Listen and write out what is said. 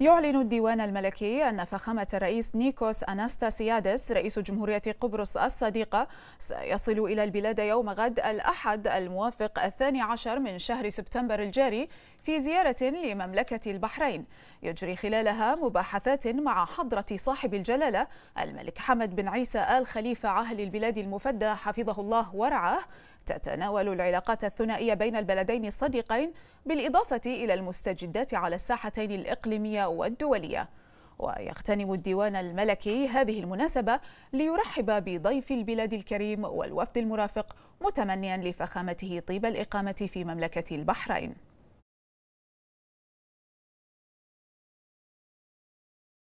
يعلن الديوان الملكي أن فخامة الرئيس نيكوس أناستاسيادس رئيس جمهورية قبرص الصديقة سيصل إلى البلاد يوم غد الأحد الموافق الثاني عشر من شهر سبتمبر الجاري في زيارة لمملكة البحرين يجري خلالها مباحثات مع حضرة صاحب الجلالة الملك حمد بن عيسى آل خليفة عهل البلاد المفدى حفظه الله ورعاه تتناول العلاقات الثنائية بين البلدين الصديقين بالإضافة إلى المستجدات على الساحتين الإقليمية والدولية ويغتنم الديوان الملكي هذه المناسبة ليرحب بضيف البلاد الكريم والوفد المرافق متمنيا لفخامته طيب الإقامة في مملكة البحرين